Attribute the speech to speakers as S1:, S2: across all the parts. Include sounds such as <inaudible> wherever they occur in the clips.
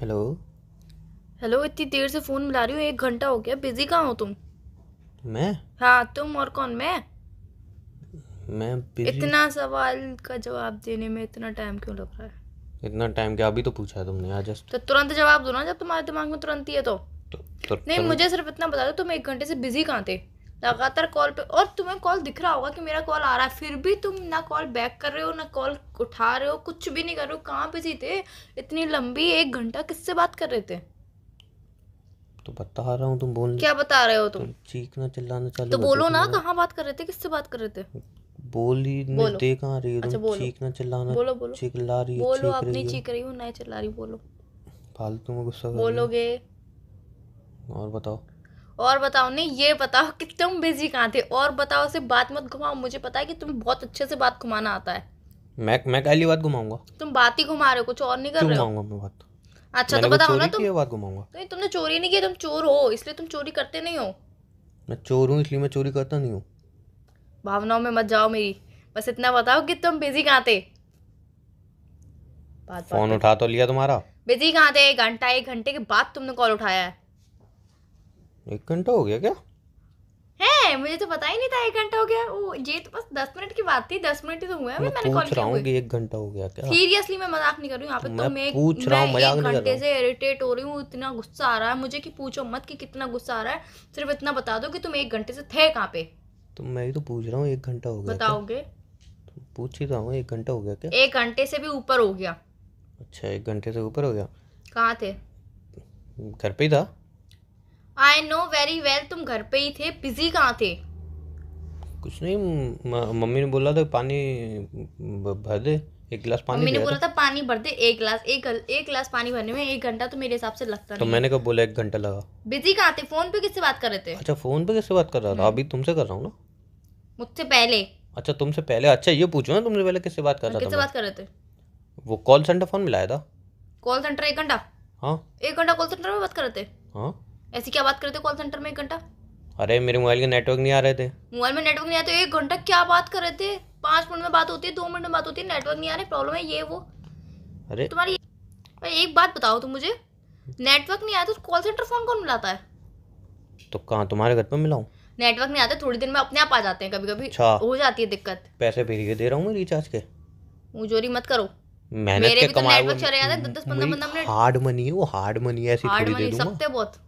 S1: Hello
S2: hello इतनी देर से phone मिला रही हूँ एक घंटा हो गया बिजी कहाँ हो तुम मैं हाँ तुम और कौन मैं
S1: मैं busy- इतना
S2: सवाल का जवाब देने में इतना टाइम क्यों लग रहा
S1: है इतना टाइम क्या अभी तो पूछा है तुमने आज
S2: तो तुरंत जवाब दो ना जब तुम्हारे दिमाग में तुरंत ही है तो तो, तो नहीं तुम- मुझे सिर्फ इतना बता दो तुम एक घंटे से बिजी कहाँ थे लगातार कॉल पे और तुम्हें कॉल दिख रहा होगा कि मेरा कॉल आ रहा है फिर भी तुम ना कॉल बैक कर रहे हो ना कॉल उठा रहे हो कुछ भी नहीं कर रहे हो कहाँ पे थे इतनी लंबी एक घंटा किससे बात कर रहे थे
S1: तो बता रहा हूँ तुम बोल क्या
S2: बता रहे हो तुम, तो
S1: चीखना चिल्लाना चालू तो बोलो ना कहाँ
S2: बात कर रहे थे किससे बात कर रहे थे
S1: बोल ही नहीं दे कहाँ रही अच्छा, तुम चीखना चिल्लाना बोलो बोलो चिल्ला रही हो बोलो आप नहीं चीख
S2: रही हो नहीं चिल्ला रही बोलो
S1: फालतू में गुस्सा बोलोगे और बताओ
S2: और बताओ नहीं ये बताओ कि तुम बिजी कहाँ थे और बताओ से बात मत घुमाओ मुझे पता है कि तुम बहुत अच्छे से बात घुमाना आता है
S1: मैं मैं पहली बात घुमाऊंगा
S2: तुम बात ही घुमा रहे हो कुछ और नहीं कर रहे हो मैं बात अच्छा तो बताओ ना तुम ये बात घुमाऊंगा नहीं तो तुमने चोरी नहीं की तुम चोर हो इसलिए तुम चोरी करते नहीं हो
S1: मैं चोर हूँ इसलिए मैं चोरी करता नहीं हूँ
S2: भावनाओं में मत जाओ मेरी बस इतना बताओ कि तुम बिजी कहाँ थे फोन उठा तो लिया तुम्हारा बिजी कहाँ थे घंटा एक घंटे के बाद तुमने कॉल उठाया है
S1: एक घंटा हो गया क्या
S2: है मुझे तो पता ही नहीं था एक घंटा हो गया वो ये तो बस दस मिनट की बात थी दस मिनट ही तो हुए हैं मैं मैंने कॉल किया हूँ एक
S1: घंटा हो गया क्या
S2: सीरियसली मैं मजाक नहीं कर रही हूँ यहाँ पे तो मैं पूछ रहा हूँ मजाक नहीं कर घंटे से इरिटेट हो रही हूँ इतना गुस्सा आ रहा है मुझे कि पूछो मत कि कितना गुस्सा आ रहा है सिर्फ इतना बता दो कि तुम एक घंटे से थे कहाँ पे
S1: तो मैं भी तो पूछ रहा हूँ एक घंटा हो गया बताओगे तो पूछ ही रहा हूँ एक घंटा हो गया क्या
S2: एक घंटे से भी ऊपर हो गया
S1: अच्छा एक घंटे से ऊपर हो गया कहाँ थे घर पे ही था
S2: आई नो वेरी वेल तुम घर पे ही थे बिजी कहाँ थे
S1: कुछ नहीं मम्मी ने बोला था पानी भर दे एक गिलास पानी मम्मी ने बोला था
S2: पानी भर दे एक गिलास एक एक गिलास पानी भरने में एक घंटा तो मेरे हिसाब से लगता तो मैंने
S1: कब बोला एक घंटा लगा
S2: बिजी कहाँ थे फोन पे किससे बात कर रहे थे अच्छा
S1: फोन पे किससे बात कर रहा था हम्म। अभी तुमसे कर रहा हूँ ना
S2: मुझसे पहले
S1: अच्छा तुमसे पहले अच्छा ये पूछो ना तुमसे पहले किससे बात कर रहा था किससे बात कर रहे थे वो कॉल सेंटर फोन मिलाया था
S2: कॉल सेंटर एक घंटा हाँ एक घंटा कॉल सेंटर में बात कर रहे थे हाँ ऐसी क्या बात करते कॉल सेंटर में एक घंटा
S1: अरे मेरे मोबाइल के नेटवर्क नहीं आ रहे थे
S2: मोबाइल में नेटवर्क नहीं आते तो एक घंटा क्या बात कर रहे थे पांच मिनट में बात होती है दो मिनट में बात होती है नेटवर्क नहीं आ रहा प्रॉब्लम है ये वो अरे तुम्हारी एक बात बताओ तुम मुझे नेटवर्क नहीं आया तो कॉल सेंटर फोन कौन मिलाता है
S1: तो कहाँ तुम्हारे घर पे मिलाऊँ
S2: नेटवर्क नहीं आता थोड़ी देर में अपने आप आ जाते हैं कभी कभी अच्छा। हो जाती है दिक्कत
S1: पैसे भेज के दे रहा हूँ रिचार्ज के
S2: मुझोरी मत करो
S1: मेहनत के तो कमाए नेटवर्क चले जाते हैं दस पंद्रह पंद्रह मिनट हार्ड मनी है वो हार्ड मनी है ऐसी थोड़ी दे दूंगा हार्ड मनी सबते
S2: बहुत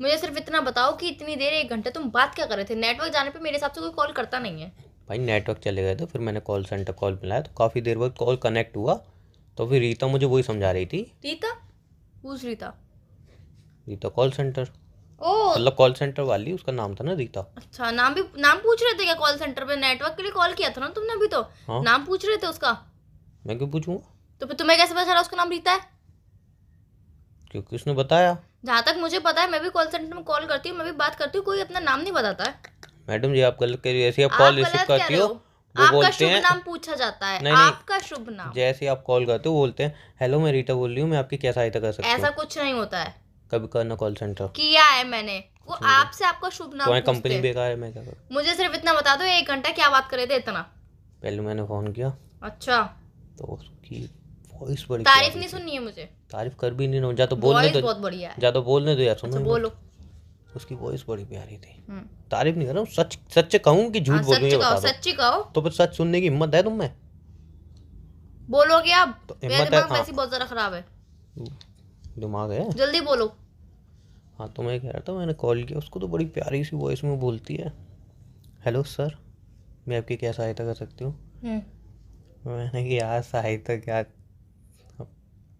S2: मुझे सिर्फ इतना बताओ कि इतनी देर एक घंटे तुम बात क्या कर रहे थे नेटवर्क जाने पे मेरे हिसाब से कोई कॉल करता नहीं है
S1: भाई नेटवर्क चले गए थे तो फिर मैंने कॉल सेंटर कॉल मिलाया तो काफ़ी देर बाद कॉल कनेक्ट हुआ तो फिर रीता मुझे वही समझा रही थी
S2: रीता पूछ रीता
S1: रीता कॉल सेंटर ओ मतलब कॉल सेंटर वाली उसका नाम था ना रीता
S2: अच्छा नाम भी नाम पूछ रहे थे क्या कॉल सेंटर पे नेटवर्क के लिए कॉल किया था ना तुमने अभी तो हाँ। नाम पूछ रहे थे उसका मैं क्यों पूछूंगा तो फिर तुम्हें कैसे पता चला उसका नाम रीता है
S1: क्योंकि उसने बताया
S2: जहाँ तक मुझे पता है मैं भी कॉल सेंटर में कॉल करती हूँ मैं भी बात करती हूँ कोई अपना नाम नहीं बताता है
S1: मैडम जी आप गलत करिए ऐसे आप कॉल रिसीव करती हो
S2: आपका शुभ नाम पूछा जाता है नहीं, आपका शुभ नाम
S1: जैसे आप कॉल करते हो बोलते हैं हेलो मैं रीटा बोल रही हूँ मैं आपकी क्या सहायता कर सकता हूँ ऐसा
S2: कुछ नहीं होता है
S1: कभी करना कॉल सेंटर
S2: किया है मैंने वो आपसे आपका शुभ नाम कंपनी
S1: बेकार है मैं क्या करूँ
S2: मुझे सिर्फ इतना बता दो एक घंटा क्या बात करे थे इतना
S1: पहले मैंने फोन किया अच्छा तो उसकी वॉइस बड़ी तारीफ नहीं सुननी है मुझे तारीफ कर भी नहीं जा तो बोलने दो तो- बहुत बढ़िया जा तो बोलने दो यार सुनो अच्छा, बोलो उसकी वॉइस बड़ी प्यारी थी हम्म। तारीफ नहीं कर रहा हूँ सच सच कहूँ कि झूठ हाँ, बोल रही है सच कहो तो फिर सच सुनने की हिम्मत है तुम में
S2: बोलोगे आप तो हिम्मत है हाँ। बहुत ज़्यादा ख़राब है दिमाग है जल्दी बोलो
S1: हाँ तो मैं कह रहा था मैंने कॉल किया उसको तो बड़ी प्यारी सी वॉइस में बोलती है हेलो सर मैं आपकी क्या सहायता कर सकती हूँ हम्म। मैंने कि यार सहायता क्या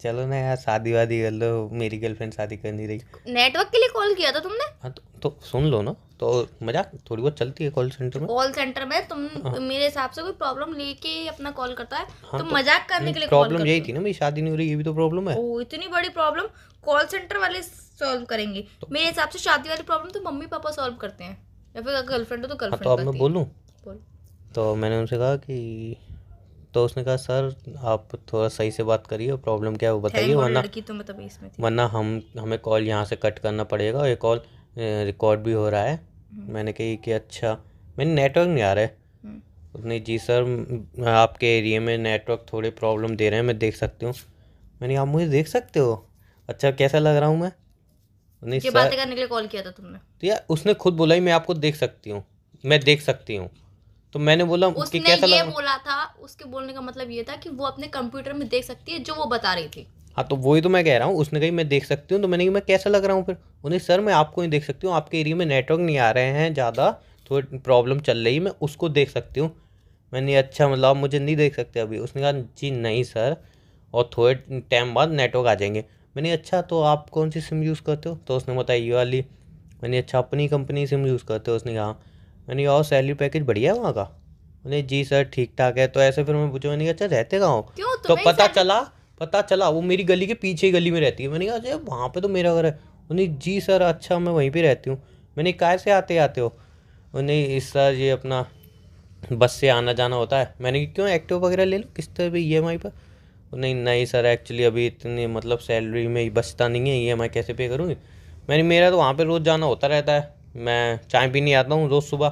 S1: चलो ना यार शादी वादी कर लो मेरी गर्लफ्रेंड शादी कर नहीं रही
S2: नेटवर्क के लिए कॉल किया था तुमने हाँ
S1: तो, तो सुन लो ना तो मजाक थोड़ी बहुत चलती है कॉल सेंटर में कॉल
S2: सेंटर में तुम हाँ। मेरे हिसाब से कोई प्रॉब्लम लेके अपना कॉल करता है हाँ, तो, तो मजाक करने के लिए प्रॉब्लम यही
S1: थी ना मेरी शादी नहीं हो रही ये भी तो प्रॉब्लम है ओ
S2: इतनी बड़ी प्रॉब्लम कॉल सेंटर वाले सॉल्व करेंगे तो मेरे हिसाब से शादी वाली प्रॉब्लम तो मम्मी पापा सॉल्व करते हैं या फिर गर्लफ्रेंड हो तो गर्लफ्रेंड हाँ, तो अब मैं बोलूँ
S1: तो मैंने उनसे कहा कि तो उसने कहा सर आप थोड़ा सही से बात करिए और प्रॉब्लम क्या है वो बताइए वरना तो मतलब इसमें वरना हम हमें कॉल यहाँ से कट करना पड़ेगा और ये कॉल रिकॉर्ड भी हो रहा है हम्म। मैंने कही कि अच्छा मैंने नेटवर्क नहीं आ रहा है उसने हम्म। जी सर आपके एरिए में नेटवर्क थोड़े प्रॉब्लम दे रहे हैं मैं देख सकती हूँ मैंने आप मुझे देख सकते हो अच्छा कैसा लग रहा हूँ मैं नहीं सर... बातें
S2: करने के लिए कॉल किया था तुमने
S1: तो यार उसने खुद बोला ही मैं आपको देख सकती हूँ मैं देख सकती हूँ तो मैंने बोला उसने कि कैसा ये लगा?
S2: बोला था उसके बोलने का मतलब ये था कि वो अपने कंप्यूटर में देख सकती है जो वो बता रही थी
S1: हाँ तो वही तो मैं कह रहा हूँ उसने कही मैं देख सकती हूँ तो मैंने कही मैं कैसा लग रहा हूँ फिर उन्हें सर मैं आपको नहीं देख सकती हूँ आपके एरिया में नेटवर्क नहीं आ रहे हैं ज़्यादा थोड़ी प्रॉब्लम चल रही है मैं उसको देख सकती हूँ मैंने अच्छा मतलब आप मुझे नहीं देख सकते अभी उसने कहा जी नहीं सर और थोड़े टाइम बाद नेटवर्क आ जाएंगे मैंने अच्छा तो आप कौन सी सिम यूज़ करते हो तो उसने बताया ये वाली मैंने अच्छा अपनी कंपनी सिम यूज़ करते हो उसने कहा मैंने और सैलरी पैकेज बढ़िया है वहाँ का मैंने जी सर ठीक ठाक है तो ऐसे फिर मैं पूछा मैंने कहा अच्छा रहते कहाँ तो पता चला पता चला वो मेरी गली के पीछे गली में रहती है मैंने कहा अच्छा वहाँ पे तो मेरा घर है उन्हें जी सर अच्छा मैं वहीं पे रहती हूँ मैंने कहा से आते आते हो उन्हें इस सर ये अपना बस से आना जाना होता है मैंने कहा क्यों एक्टिव वगैरह ले लो किस तरह ई एम आई पर नहीं नहीं सर एक्चुअली अभी इतनी मतलब सैलरी में ही बचता नहीं है ई एम आई कैसे पे करूँगी मैंने मेरा तो वहाँ पर रोज़ जाना होता रहता है मैं चाय पीने आता हूँ रोज़ सुबह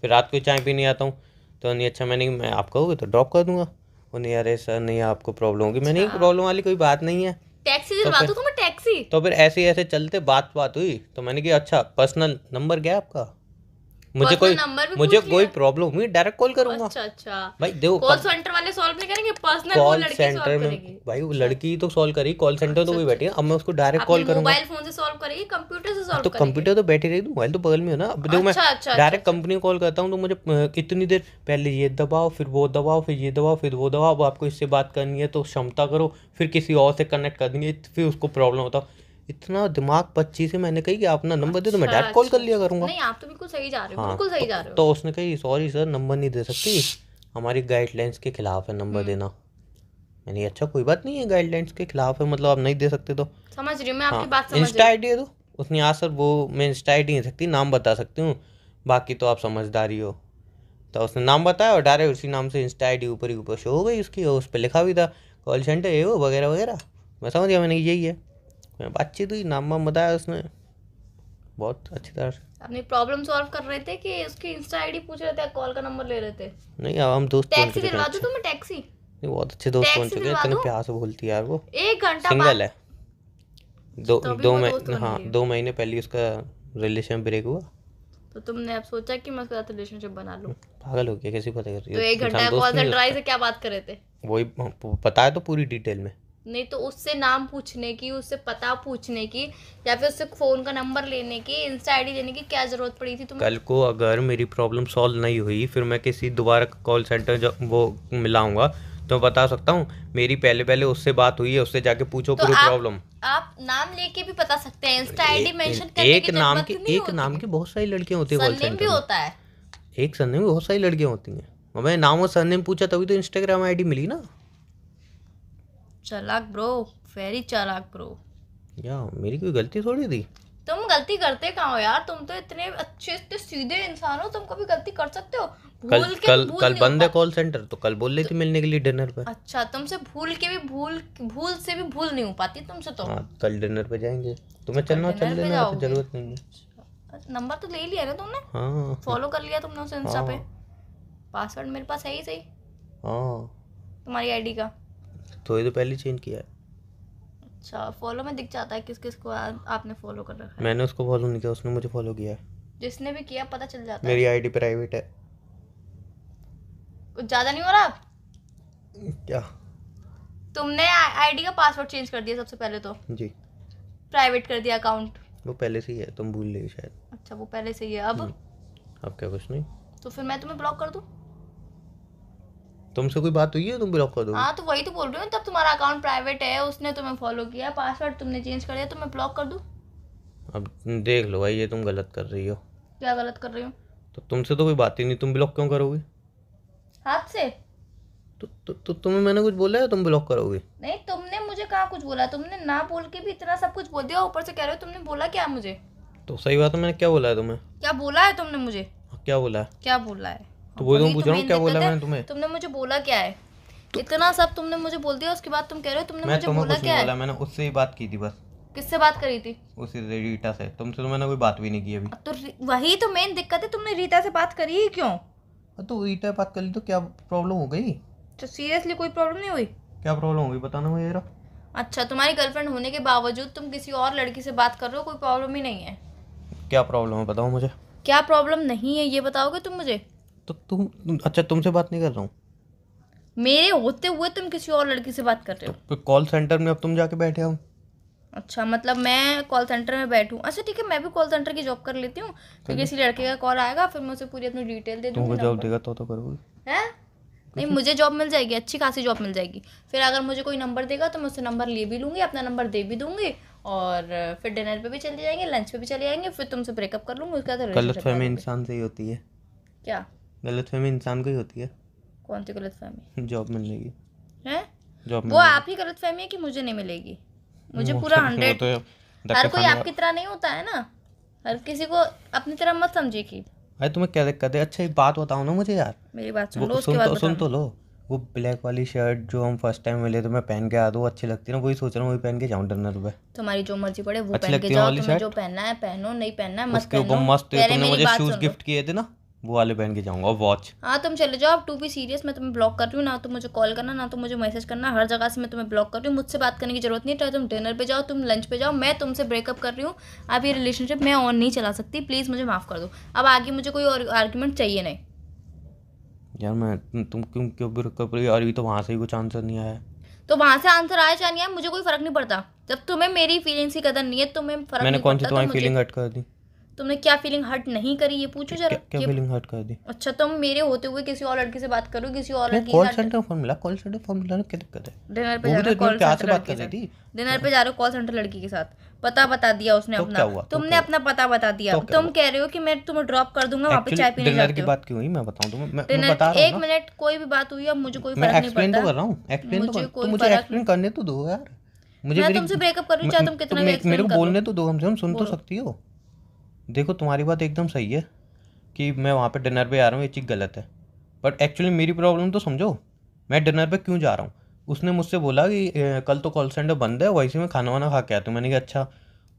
S1: फिर रात को चाय पीने आता हूँ तो नहीं अच्छा मैंने मैं आप कहोगे तो ड्रॉप कर दूंगा वो नहीं अरे सर नहीं आपको प्रॉब्लम होगी मैंने प्रॉब्लम अच्छा। वाली कोई बात नहीं है
S2: टैक्सी दिलवा दो तो तो टैक्सी
S1: तो फिर ऐसे ऐसे चलते बात बात हुई तो मैंने कहा अच्छा पर्सनल नंबर क्या है आपका
S2: मुझे कोई मुझे कोई
S1: प्रॉब्लम हुई डायरेक्ट कॉल
S2: करूंगा अच्छा अच्छा भाई
S1: देखो कॉल सेंटर
S2: वाले सॉल्व नहीं करेंगे पर्सनल कॉल सेंटर में
S1: भाई वो अच्छा। लड़की तो सॉल्व करेगी कॉल सेंटर हाँ, तो अच्छा, वही अच्छा, बैठी है अब मैं उसको डायरेक्ट कॉल करूंगा मोबाइल
S2: फोन से सॉल्व करेगी कंप्यूटर से सॉल्व तो कंप्यूटर
S1: तो बैठी रहेगी मोबाइल तो बगल में है ना अब देखो मैं डायरेक्ट कंपनी कॉल करता हूँ तो मुझे कितनी देर पहले ये दबाओ फिर वो दबाओ फिर ये दबाओ फिर वो दबाओ अब आपको इससे बात करनी है तो क्षमता करो फिर किसी और से कनेक्ट कर देंगे फिर उसको प्रॉब्लम होता है इतना दिमाग पच्चीस है मैंने कही कि आप ना नंबर दे तो मैं डायरेक्ट अच्छा, कॉल कर अच्छा, लिया अच्छा। करूंगा नहीं
S2: आप तो बिल्कुल सही जा रहे हो हाँ, बिल्कुल सही तो जा रहे हो तो
S1: उसने कही सॉरी सर नंबर नहीं दे हम्म। सकती हमारी गाइडलाइंस के खिलाफ है नंबर हम्म। देना मैंने अच्छा कोई बात नहीं है गाइडलाइंस के खिलाफ है मतलब आप नहीं दे सकते तो
S2: समझ रही हूँ मैं आपकी हाँ, बात समझ इंस्टा आईडी है तो
S1: उसने हाँ सर वो मैं इंस्टा आईडी नहीं सकती नाम बता सकती हूँ बाकी तो आप समझदारी हो तो उसने नाम बताया और डायरेक्ट उसी नाम से इंस्टा आई डी ऊपर ही ऊपर शो हो गई उसकी और उस पर लिखा भी था कॉल सेंटर ये वो वगैरह वगैरह मैं समझ गया मैंने यही है बातचीत हुई नाम वाम बताया उसने बहुत अच्छी तरह
S2: अपनी प्रॉब्लम सॉल्व कर रहे थे कि उसकी इंस्टा आईडी पूछ रहे थे कॉल का नंबर ले रहे थे
S1: नहीं अब हम दोस्त टैक्सी दिलवा दो
S2: तुम्हें टैक्सी नहीं
S1: बहुत अच्छे दोस्त बन चुके हैं इतने प्यार से बोलती है यार वो
S2: एक घंटा सिंगल है
S1: तो दो दो महीने हाँ दो महीने पहले उसका रिलेशन ब्रेक हुआ
S2: तो तुमने अब सोचा कि मैं उसके साथ रिलेशनशिप बना लूं
S1: पागल हो गया कैसे पता कर रही हो तो एक घंटा कॉल से ट्राई से
S2: क्या बात कर रहे थे
S1: वही पता है तो पूरी डिटेल में
S2: नहीं तो उससे नाम पूछने की उससे पता पूछने की या फिर उससे फ़ोन का नंबर लेने की इंस्टा आईडी देने की क्या ज़रूरत पड़ी थी तुम कल
S1: को अगर मेरी प्रॉब्लम सॉल्व नहीं हुई फिर मैं किसी दोबारा कॉल सेंटर वो मिलाऊंगा तो बता सकता हूँ मेरी पहले पहले उससे बात हुई है उससे जाके पूछो तो पूरी प्रॉब्लम
S2: आप नाम लेके भी बता सकते हैं इंस्टा आईडी मेंशन एक नाम की एक नाम
S1: की बहुत सारी लड़कियाँ होती है होता है एक बहुत सारी लड़कियाँ होती हैं मैं नाम और सरनेम पूछा तभी तो इंस्टाग्राम आईडी मिली ना
S2: चालाक ब्रो वेरी चालाक ब्रो
S1: या मेरी कोई गलती थोड़ी थी
S2: तुम गलती करते कहाँ हो यार तुम तो इतने अच्छे इतने सीधे इंसान हो तुम कभी गलती कर सकते हो कल कल कल बंद
S1: है कॉल सेंटर तो कल बोल रही थी मिलने के लिए डिनर पर
S2: अच्छा तुमसे भूल के भी भूल भूल से भी भूल नहीं हो पाती तुमसे तो आ, हाँ,
S1: कल डिनर पे जाएंगे तुम्हें अच्छा, चलना चल लेना तो जरूरत नहीं है
S2: अच्छा, नंबर तो ले लिया ना तुमने हाँ फॉलो कर लिया तुमने उसे इंस्टा हाँ। पे पासवर्ड मेरे पास है ही सही
S1: हाँ
S2: तुम्हारी आईडी का
S1: थोड़ी तो, तो पहले चेंज किया है
S2: अच्छा फॉलो में दिख जाता है किस किस को आपने फॉलो कर रखा
S1: है मैंने उसको फॉलो नहीं किया उसने मुझे फॉलो किया है
S2: जिसने भी किया पता चल जाता है मेरी
S1: आईडी प्राइवेट है
S2: कुछ ज़्यादा नहीं हो रहा क्या तुमने आईडी का पासवर्ड चेंज कर दिया सबसे पहले तो जी प्राइवेट कर दिया अकाउंट
S1: वो पहले से ही है तुम भूल रही शायद
S2: अच्छा वो पहले से ही है अब
S1: हम्म। अब क्या कुछ नहीं
S2: तो फिर मैं तुम्हें ब्लॉक कर दूं
S1: तुमसे कोई बात हुई है तुम ब्लॉक कर दो हाँ
S2: तो वही तो बोल रही हूँ तब तुम्हारा अकाउंट प्राइवेट है उसने तुम्हें फॉलो किया पासवर्ड तुमने चेंज कर दिया तो मैं ब्लॉक कर दूँ
S1: अब देख लो भाई ये तुम गलत कर रही हो
S2: क्या गलत कर रही हूँ
S1: तो तुमसे तो कोई बात ही नहीं तुम ब्लॉक क्यों करोगी हाथ से तो, तो, तो तुम्हें मैंने कुछ बोला है तुम ब्लॉक करोगे
S2: नहीं तुमने मुझे कहाँ कुछ बोला तुमने ना बोल के भी इतना सब कुछ बोल दिया ऊपर से कह रहे हो तुमने बोला क्या मुझे
S1: तो सही बात है मैंने क्या बोला है तुम्हें
S2: क्या बोला है तुमने मुझे क्या बोला है क्या बोला है तो वो तो पूछ रहा हूँ क्या बोला मैंने तुम्हें तुमने मुझे बोला क्या है तो- इतना सब तुमने मुझे बोल दिया उसके बाद तुम कह रहे हो तुमने मुझे बोला क्या है
S1: मैंने उससे ही बात की थी बस
S2: किससे बात करी थी
S1: उसी रीटा से तुमसे तो मैंने कोई बात भी नहीं की अभी
S2: तो वही तो मेन दिक्कत है तुमने रीटा से बात करी ही क्यों तो रीटा बात कर ली तो क्या
S1: प्रॉब्लम हो गई
S2: तो सीरियसली कोई प्रॉब्लम नहीं हुई
S1: क्या प्रॉब्लम हो गई बताना मुझे जरा
S2: अच्छा तुम्हारी गर्लफ्रेंड होने के बावजूद तुम किसी और लड़की से बात कर रहे हो कोई प्रॉब्लम ही नहीं है
S1: क्या प्रॉब्लम है बताओ मुझे
S2: क्या प्रॉब्लम नहीं है ये बताओगे तुम मुझे
S1: तो तुम अच्छा तुमसे बात नहीं कर रहा हूँ
S2: मेरे होते हुए तुम किसी और लड़की से बात कर रहे हो
S1: तो कॉल सेंटर में अब तुम जाके बैठे हो
S2: अच्छा मतलब मैं कॉल सेंटर में बैठूं अच्छा ठीक है मैं भी कॉल सेंटर की जॉब कर लेती हूँ तो किसी लड़के का कॉल आएगा फिर मैं उसे पूरी अपनी डिटेल दे दूँगी जॉब
S1: देगा तो तो करोगी
S2: हैं नहीं मुझे जॉब मिल जाएगी अच्छी खासी जॉब मिल जाएगी फिर अगर मुझे कोई नंबर देगा तो मैं उससे नंबर ले भी लूँगी अपना नंबर दे भी दूँगी और फिर डिनर पे भी चले जाएंगे लंच पे भी चले जाएंगे फिर तुमसे ब्रेकअप कर लूँगी उसके बाद
S1: इंसान से ही होती है क्या गलत फहमी इंसान को ही होती है
S2: कौन सी गलत फहमी
S1: जॉब मिलने की है जॉब वो आप
S2: ही गलत फहमी है कि मुझे नहीं मिलेगी मुझे पूरा हंड्रेड
S1: तो हर कोई आपकी
S2: तरह नहीं होता है ना हर किसी को अपनी तरह मत समझे कि
S1: अरे तुम्हें क्या दिक्कत है अच्छा एक बात बताओ ना मुझे यार
S2: मेरी बात सुन लो उसके तो- बाद सुन तो
S1: लो वो ब्लैक वाली शर्ट जो हम फर्स्ट टाइम मिले तो मैं पहन के आ दो अच्छी लगती है ना वही सोच रहा हूँ वही पहन के जाऊँ डिनर पे
S2: तुम्हारी जो मर्जी पड़े वो पहन के जाओ तुम्हें जो पहनना है पहनो नहीं पहनना है मस्त पहनो उसके ऊपर मस्त तुमने मुझे शूज गिफ्ट
S1: किए थे ना वो वाले पहन के जाऊंगा वॉच
S2: हाँ तुम चले जाओ अब टू बी सीरियस मैं तुम्हें ब्लॉक कर रही हूँ ना तुम तो मुझे कॉल करना ना तुम तो मुझे मैसेज करना हर जगह से मैं तुम्हें ब्लॉक कर रही हूँ मुझसे बात करने की जरूरत नहीं चाहे तुम डिनर पे जाओ तुम लंच पे जाओ मैं तुमसे ब्रेकअप कर रही हूँ अब ये रिलेशनशिप मैं ऑन नहीं चला सकती प्लीज़ मुझे माफ़ कर दो अब आगे मुझे कोई और आर्ग्यूमेंट चाहिए नहीं
S1: यार मैं तुम क्यों क्यों ब्रेकअप रही यार अभी तो वहाँ से ही कुछ आंसर नहीं आया
S2: तो वहाँ से आंसर आया चाहिए मुझे कोई फर्क नहीं पड़ता जब तुम्हें मेरी फीलिंग्स की कदर नहीं है तुम्हें फर्क मैंने कौन सी तुम्हारी फीलिंग तो हट कर दी तुमने क्या फीलिंग हर्ट नहीं करी ये पूछो जरा क्या
S1: फीलिंग हर्ट कर दी
S2: अच्छा तुम मेरे होते हुए किसी और लड़की से बात करो किसी और लड़की कॉल
S1: सेंटर फोन मिला कॉल सेंटर फोन मिला क्या दिक्कत है डिनर पे जा रहा कॉल तो सेंटर बात कर रही थी
S2: डिनर पे जा रहे हो कॉल सेंटर लड़की के साथ पता बता दिया उसने तो अपना तो तुमने अपना पता बता दिया तुम कह रहे हो कि मैं तुम्हें ड्रॉप कर दूंगा वहां पे चाय पीने जाते की
S1: बात क्यों हुई मैं बताऊं तुम्हें मैं बता रहा हूं एक
S2: मिनट कोई भी बात हुई अब मुझे कोई फर्क नहीं पड़ता मैं एक्सप्लेन तो कर रहा हूं एक्सप्लेन तो मुझे
S1: एक्सप्लेन करने तो दो यार
S2: मुझे मैं तुमसे ब्रेकअप करूं चाहे तुम कितना भी एक्सप्लेन करो मेरे को बोलने
S1: तो दो हमसे हम सुन तो सकती हो देखो तुम्हारी बात एकदम सही है कि मैं वहाँ पर डिनर पे आ रहा हूँ ये चीज़ गलत है बट एक्चुअली मेरी प्रॉब्लम तो समझो मैं डिनर पे क्यों जा रहा हूँ उसने मुझसे बोला कि कल तो कॉल सेंटर बंद है वैसे मैं खाना वाना खा के आती हूँ मैंने कहा अच्छा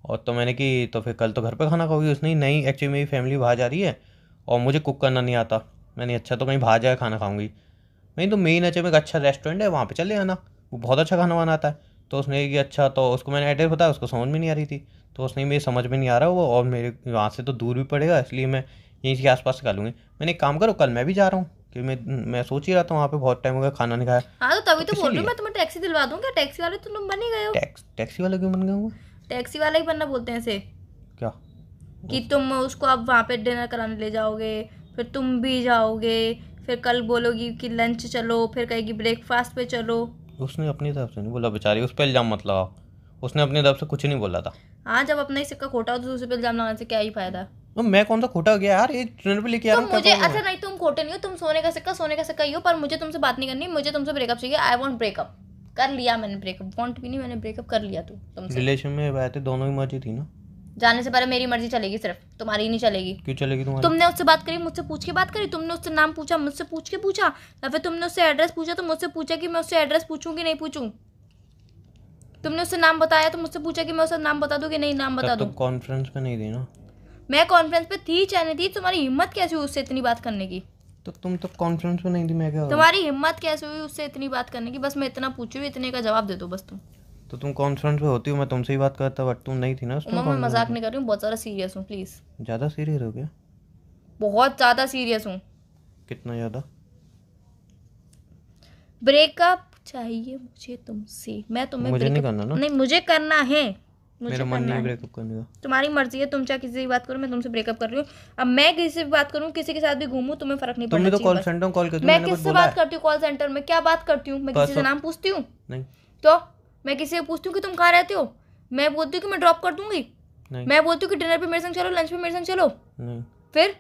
S1: और तो मैंने कि तो फिर कल तो घर पर खाना खाओगी उसने नहीं एक्चुअली मेरी फैमिली बाहर जा रही है और मुझे कुक करना नहीं आता मैंने अच्छा तो कहीं बाहर जाए खाना खाऊंगी नहीं तो मेन अच्छे में एक अच्छा रेस्टोरेंट है वहाँ पर चले आना वो बहुत अच्छा खाना वाना आता है तो उसने कि अच्छा तो उसको मैंने एड्रेस बताया उसको समझ में नहीं आ रही थी तो उसने मेरे समझ में नहीं आ रहा वो और मेरे वहाँ से तो दूर भी पड़ेगा इसलिए मैं यहीं के आसपास खा लूँगी मैंने एक काम करो कल मैं भी जा रहा हूँ कि मैं मैं सोच ही रहा था वहाँ पे बहुत टाइम हो गया खाना नहीं खाया हाँ तो तभी तो, तो बोल रही मैं
S2: तुम्हें टैक्सी दिलवा दूँ क्या टैक्सी वाले तो तुम बन ही गए हो
S1: टैक्सी वाले क्यों बन गए हुआ
S2: टैक्सी वाला ही बनना बोलते हैं ऐसे क्या कि तुम उसको अब वहाँ पे डिनर कराने ले जाओगे फिर तुम भी जाओगे फिर कल बोलोगी कि लंच चलो फिर कहेगी ब्रेकफास्ट पे चलो
S1: उसने अपनी तरफ से नहीं बोला बेचारी उस पर इल्ज़ाम मत लगाओ उसने अपनी तरफ से कुछ नहीं बोला था
S2: हाँ जब अपना ही सिक्का खोटा हो तो दूसरे पे इल्जाम लगाने से क्या ही फायदा
S1: तो मैं कौन सा खोटा हो गया यार ये ट्रेनर पे लेके आ तो रहा हूँ मुझे अच्छा नहीं
S2: तुम खोटे नहीं हो तुम सोने का सिक्का सोने का सिक्का ही हो पर मुझे तुमसे बात नहीं करनी मुझे तुमसे ब्रेकअप चाहिए आई वॉन्ट ब्रेकअप कर लिया मैंने ब्रेकअप वॉन्ट भी नहीं मैंने ब्रेकअप कर लिया तू तुमसे
S1: रिलेशन में आए थे दोनों की मर्जी थी ना
S2: जाने से पहले मेरी मर्जी चलेगी सिर्फ तुम्हारी नहीं चलेगी क्यों
S1: चलेगी तुम्हारी तुमने
S2: उससे बात करी मुझसे पूछ के बात करी तुमने उससे नाम पूछा मुझसे पूछ के पूछा या फिर तुमने उससे एड्रेस पूछा तो मुझसे पूछा कि मैं उससे एड्रेस पूछूं कि नहीं पूछूं तुमने उसे नाम बताया तो मुझसे पूछा कि मैं उसे नाम बता दूँ कि नहीं नाम बता तो दूँ
S1: कॉन्फ्रेंस में नहीं थी ना
S2: मैं कॉन्फ्रेंस पे थी चाहे थी तुम्हारी हिम्मत कैसे हुई उससे इतनी बात करने की
S1: तो तुम तो कॉन्फ्रेंस में नहीं थी मैं क्या तुम्हारी
S2: हिम्मत कैसे हुई उससे इतनी बात करने की बस मैं इतना पूछ पूछू इतने का जवाब दे दो बस तुम
S1: तो तुम कॉन्फ्रेंस में होती हो मैं तुमसे ही बात करता बट तुम नहीं थी ना उसमें मैं मजाक
S2: नहीं कर रही हूँ बहुत ज़्यादा सीरियस हूँ प्लीज़
S1: ज़्यादा सीरियस हो गया
S2: बहुत ज़्यादा सीरियस हूँ कितना ज़्यादा ब्रेकअप चाहिए मुझे तुमसे मैं तुम्हें मुझे नहीं करना ना नहीं मुझे करना है मेरा मन नहीं ब्रेकअप करने का तुम्हारी मर्जी है तुम चाहे किसी से बात करो मैं तुमसे ब्रेकअप कर रही हूँ अब मैं किसी से भी बात करूँ किसी के साथ भी घूमूं तुम्हें फर्क नहीं पड़ता तो कॉल सेंटर
S1: कॉल करती मैं किससे बात करती
S2: हूँ कॉल सेंटर में क्या बात करती हूँ मैं किसी से नाम पूछती हूँ नहीं तो मैं किसी से पूछती हूँ कि तुम कहाँ रहते हो मैं बोलती हूँ कि मैं ड्रॉप कर दूंगी मैं बोलती हूँ कि डिनर पे मेरे संग चलो लंच पे मेरे संग चलो फिर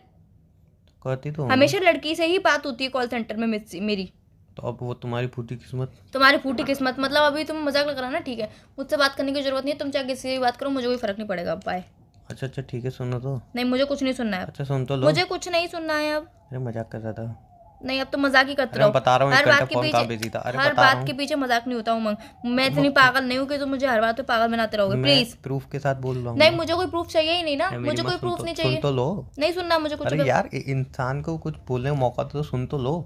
S1: कहती तो हमेशा
S2: लड़की से ही बात होती है कॉल सेंटर में मेरी
S1: तो अब वो तुम्हारी फूटी किस्मत
S2: तुम्हारी फूटी किस्मत मतलब अभी तुम मजाक लग रहा ना ठीक है मुझसे बात करने की जरूरत नहीं है तुम चाहे किसी से बात करो मुझे कोई फर्क नहीं पड़ेगा बाय
S1: अच्छा अच्छा ठीक है सुनो तो
S2: नहीं मुझे कुछ नहीं सुनना है अच्छा सुन तो लो मुझे कुछ नहीं सुनना है अब
S1: अरे मजाक कर रहा था
S2: नहीं अब तो मजाक ही करते रहो बता रहा हूँ हर बात के पीछे
S1: हर बात के
S2: पीछे मजाक नहीं होता हूँ मैं इतनी पागल नहीं हूँ कि तुम मुझे हर बात पे पागल बनाते रहोगे प्लीज
S1: प्रूफ के साथ बोल रहा हूँ नहीं मुझे
S2: कोई प्रूफ चाहिए ही नहीं ना मुझे कोई प्रूफ तो- नहीं चाहिए तो लो नहीं सुनना मुझे कुछ यार
S1: इंसान को कुछ बोलने का मौका तो सुन तो लो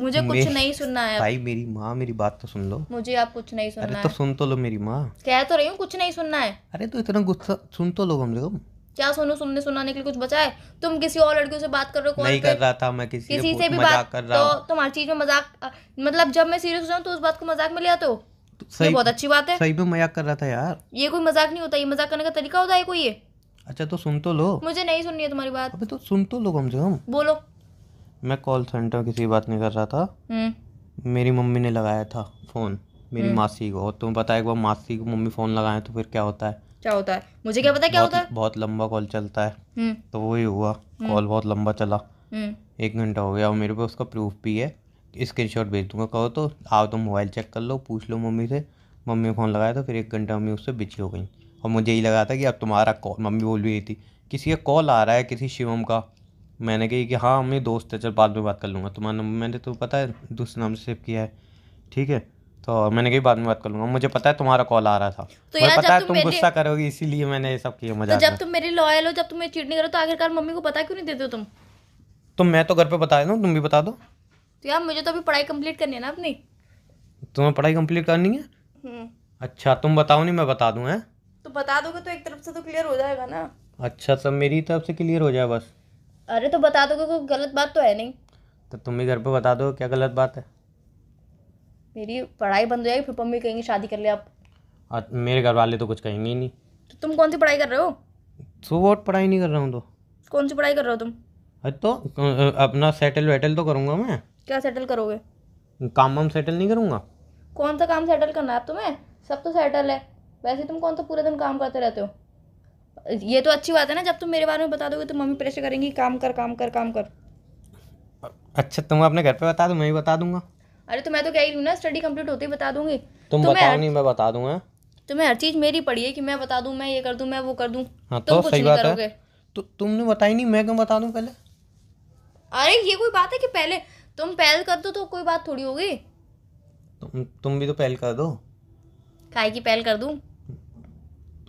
S2: मुझे कुछ नहीं सुनना है भाई
S1: मेरी माँ मेरी बात तो सुन लो
S2: मुझे आप कुछ नहीं सुनना अरे तो
S1: सुन तो लो मेरी माँ
S2: कह तो रही हूँ कुछ नहीं सुनना है
S1: अरे तो इतना गुस्सा सुन तो लो कम से कम
S2: क्या सुनो सुनने सुनाने के लिए कुछ बचा है तुम किसी और लड़कियों से बात कर रहे हो नहीं कर
S1: रहा था मैं किसी, किसी से भी बात कर रहा तो
S2: तुम हर चीज में मजाक मतलब जब मैं सीरियस हो जाऊँ तो उस बात को मजाक में ले तो सही बहुत अच्छी बात है सही
S1: में मजाक कर रहा था यार
S2: ये कोई मजाक नहीं होता ये मजाक करने का तरीका होता है कोई ये
S1: अच्छा तो सुन तो लो मुझे
S2: नहीं सुननी है तुम्हारी बात अबे तो सुन तो लो कम से कम बोलो
S1: मैं कॉल सेंटर किसी बात नहीं कर रहा था
S2: हम्म।
S1: मेरी मम्मी ने लगाया था फ़ोन मेरी हम्म। मासी को और तुम्हें पता है एक बार मासी को मम्मी फ़ोन लगाए तो फिर क्या होता है
S2: क्या होता है मुझे क्या पता क्या होता है
S1: बहुत लंबा कॉल चलता है हम्म। तो वही हुआ कॉल बहुत लंबा चला एक घंटा हो गया और मेरे पे उसका प्रूफ भी है स्क्रीन शॉट भेज दूंगा कहो तो आओ तो मोबाइल चेक कर लो पूछ लो मम्मी से मम्मी ने फ़ोन लगाया तो फिर एक घंटा मम्मी उससे बिछी हो गई और मुझे यही लगा था कि अब तुम्हारा कॉल मम्मी बोल भी रही थी किसी का कॉल आ रहा है किसी शिवम का मैंने कही कि हाँ मेरे दोस्त है चल बाद में बात कर लूँगा तुम्हारा तो नंबर मैंने तो पता है दूसरे नाम सेव किया है ठीक है तो मैंने कही बाद में बात कर लूंगा मुझे पता है तुम्हारा कॉल आ रहा था तो मुझे पता है तुम गुस्सा करोगे इसीलिए मैंने ये सब किया मजा तो जब तुम
S2: मेरे लॉयल हो जब तुम मेरी चीट नहीं करो तो आखिरकार मम्मी को पता क्यों नहीं देते हो तुम
S1: तो मैं तो घर पे बता दूँ तुम भी बता दो
S2: तो यार मुझे तो अभी पढ़ाई कम्प्लीट करनी है ना अपनी
S1: तुम्हें पढ़ाई कम्प्लीट करनी है हम्म। अच्छा तुम बताओ नहीं मैं बता दूँ है
S2: तो बता दोगे तो एक तरफ से तो क्लियर हो जाएगा ना
S1: अच्छा सब मेरी तरफ से क्लियर हो जाए बस
S2: अरे तो बता दो कोई गलत बात तो है नहीं
S1: तो तुम ही घर पे बता दो क्या गलत बात है
S2: मेरी पढ़ाई बंद हो जाएगी फिर मम्मी कहेंगे शादी कर ले आप
S1: और मेरे घर वाले तो कुछ कहेंगे ही नहीं
S2: तो तुम कौन सी पढ़ाई कर रहे हो
S1: तो वोट पढ़ाई नहीं कर रहा हूँ तो
S2: कौन सी पढ़ाई कर रहे हो तुम
S1: अरे तो अपना सेटल वेटल तो करूँगा मैं
S2: क्या सेटल करोगे
S1: काम वाम सेटल नहीं करूँगा
S2: कौन सा काम सेटल करना है तुम्हें सब तो सेटल है वैसे तुम कौन सा पूरा दिन काम करते रहते हो ये तो अच्छी बात है ना जब तुम मेरे बारे में बता दोगे तो मम्मी प्रेशर करेंगी काम कर काम कर काम कर
S1: अच्छा तुम अपने घर पे बता दो मैं भी बता दूंगा
S2: अरे तो मैं तो कह रही हूँ ना स्टडी कंप्लीट होते ही बता दूंगी तुम तो बताओ नहीं
S1: मैं बता दूंगा
S2: तुम्हें हर चीज मेरी पड़ी है कि मैं बता दूं मैं ये कर दूं मैं वो कर दूं
S1: हाँ, तुम तो कुछ नहीं करोगे
S2: तो तुमने बताई नहीं मैं क्यों बता दूं पहले अरे ये कोई बात है कि पहले तुम पहल कर दो तो कोई बात थोड़ी होगी
S1: तुम तुम भी तो पहल कर दो
S2: काय की पहल कर दूं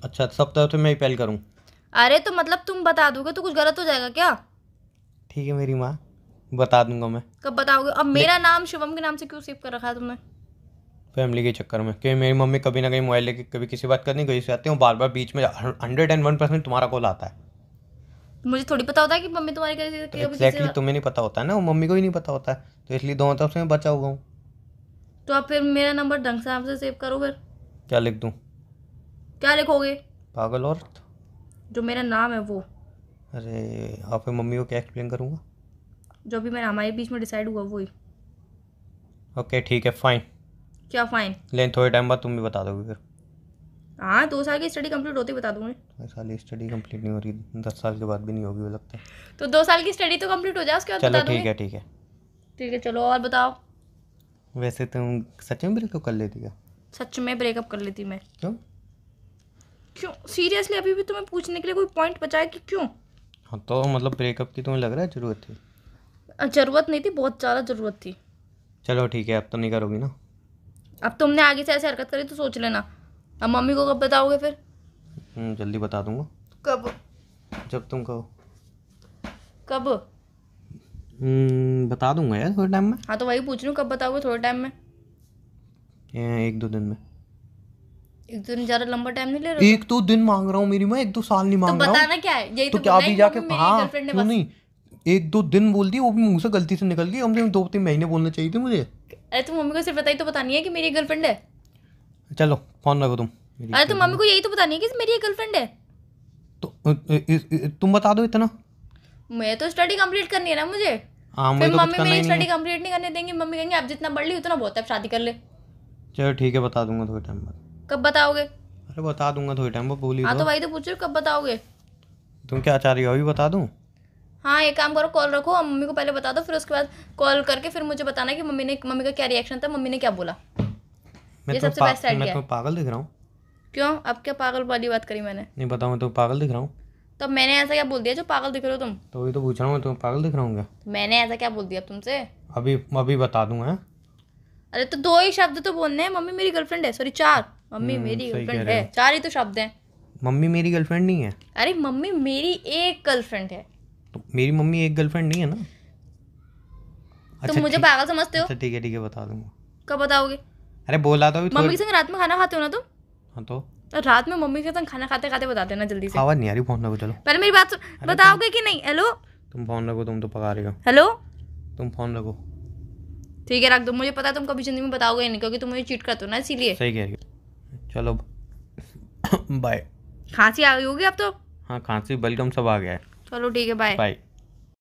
S1: अच्छा सब तो मैं ही पहल करूँ
S2: अरे तो मतलब तुम बता दोगे तो कुछ गलत हो जाएगा क्या
S1: ठीक है मेरी माँ बता दूंगा मैं
S2: कब बताओगे अब मेरा नाम शुभम के नाम से क्यों सेव कर रखा है तुमने
S1: फैमिली के चक्कर में क्योंकि मेरी मम्मी कभी ना कभी मोबाइल लेके कभी किसी बात करनी कहीं से आते हैं बार बार बीच में हंड्रेड एंड वन परसेंट तुम्हारा कॉल आता है
S2: मुझे थोड़ी पता होता है कि मम्मी तुम्हारी कैसे एक्जैक्टली
S1: तुम्हें नहीं पता होता है ना वो मम्मी को ही नहीं पता होता है तो इसलिए दोनों तरफ से मैं बचा हुआ हूँ
S2: तो आप फिर मेरा नंबर ढंग से आपसे सेव करो फिर क्या लिख दूँ क्या लिखोगे
S1: पागल औरत
S2: जो मेरा नाम है वो
S1: अरे आप मम्मी को क्या एक्सप्लेन करूँगा
S2: जो भी मेरा हमारे बीच में डिसाइड हुआ वही
S1: ओके ठीक है फाइन क्या फाइन लेकिन थोड़े टाइम बाद तुम भी बता दोगे फिर
S2: हाँ दो साल की स्टडी कंप्लीट होती बता दूंगी
S1: दो साल की स्टडी कंप्लीट नहीं हो रही दस साल के बाद भी नहीं होगी वो लगता है
S2: तो दो साल की स्टडी तो कंप्लीट हो जाए उसके बाद चलो ठीक है ठीक है ठीक है चलो और बताओ
S1: वैसे तुम सच में ब्रेकअप कर लेती क्या
S2: सच में ब्रेकअप कर लेती मैं क्यों क्यों सीरियसली अभी भी तुम्हें पूछने के लिए कोई पॉइंट बचाया कि क्यों
S1: हाँ तो मतलब ब्रेकअप की तुम्हें लग रहा है ज़रूरत थी
S2: ज़रूरत नहीं थी बहुत ज़्यादा ज़रूरत थी
S1: चलो ठीक है अब तो नहीं करोगी ना
S2: अब तुमने आगे से ऐसी हरकत करी तो सोच लेना अब मम्मी को कब बताओगे फिर
S1: हम्म, जल्दी बता दूंगा कब जब तुम कहो कब हम्म, बता दूंगा यार थोड़े टाइम में
S2: हाँ तो वही पूछ रही हूँ कब बताओगे थोड़े टाइम में एक दो दिन में एक दिन ज्यादा लंबा टाइम नहीं ले रहा एक
S1: दो तो दिन मांग रहा हूँ मेरी मैं एक दो साल नहीं तो मांग तो रहा बताना
S2: क्या है यही तो, तो क्या अभी जाके हाँ क्यों नहीं
S1: एक दो दिन बोल दी वो भी मुंह से गलती से निकल गई दो तीन महीने बोलना चाहिए थे मुझे
S2: अरे तुम मम्मी को सिर्फ बताई तो बतानी है कि मेरी गर्लफ्रेंड है
S1: चलो फोन रखो तुम अरे तुम तो मम्मी को
S2: यही तो बतानी है कि मेरी गर्लफ्रेंड है
S1: तो तुम बता दो इतना
S2: मैं तो स्टडी कंप्लीट करनी है ना मुझे
S1: हाँ, फिर मम्मी मेरी स्टडी
S2: कंप्लीट नहीं करने देंगी मम्मी कहेंगे आप जितना बढ़ ली उतना बहुत है शादी कर ले
S1: चलो ठीक है बता दूंगा थोड़े टाइम बाद
S2: कब बताओगे अरे
S1: बता दूंगा थोड़ी टाइम पर ही हाँ तो भाई
S2: तो पूछ रहे कब बताओगे
S1: तुम क्या चाह रही हो अभी बता दूँ
S2: हाँ एक काम करो कॉल रखो मम्मी को पहले बता दो फिर उसके बाद कॉल करके फिर मुझे बताना कि मम्मी ने मम्मी का क्या रिएक्शन था मम्मी ने क्या बोला मैं ये तो सबसे बेस्ट आइडिया है तो पागल दिख रहा हूँ क्यों अब क्या पागल वाली बात करी मैंने
S1: नहीं बताओ मैं तो पागल दिख रहा हूँ
S2: तो मैंने ऐसा क्या बोल दिया जो पागल दिख रहे हो तुम
S1: तो वही तो पूछ रहा हूँ तुम तो पागल दिख रहा हूँ
S2: मैंने ऐसा क्या बोल दिया तुमसे
S1: अभी अभी बता दूंगा
S2: अरे तो दो ही शब्द तो बोलने हैं मम्मी मेरी गर्लफ्रेंड है सॉरी चार मम्मी हम्म, मेरी गर्लफ्रेंड है चार ही तो शब्द हैं
S1: मम्मी मेरी गर्लफ्रेंड नहीं है
S2: अरे मम्मी मेरी एक गर्लफ्रेंड है
S1: तो मेरी मम्मी एक गर्लफ्रेंड नहीं है ना
S2: अच्छा, तुम मुझे पागल समझते हो अच्छा,
S1: ठीक है ठीक है बता दूंगा कब बताओगे अरे बोला तो मम्मी के संग
S2: रात में खाना खाते हो ना तुम हाँ तो, तो रात में मम्मी के संग खाना खाते खाते बता देना जल्दी से आवाज
S1: नहीं आ रही फोन लगा चलो
S2: पहले मेरी बात बताओगे कि नहीं हेलो
S1: तुम फोन रखो तुम तो पका रहे हो हेलो तुम फोन रखो
S2: ठीक है रख दो मुझे पता तुम कभी जिंदगी में बताओगे नहीं क्योंकि तुम मुझे चीट करते हो ना इसीलिए सही
S1: कह रही हो चलो बाय
S2: <coughs> खांसी आ गई होगी अब तो
S1: हाँ खांसी वेलकम सब आ गया है
S2: चलो ठीक है बाय
S1: बाय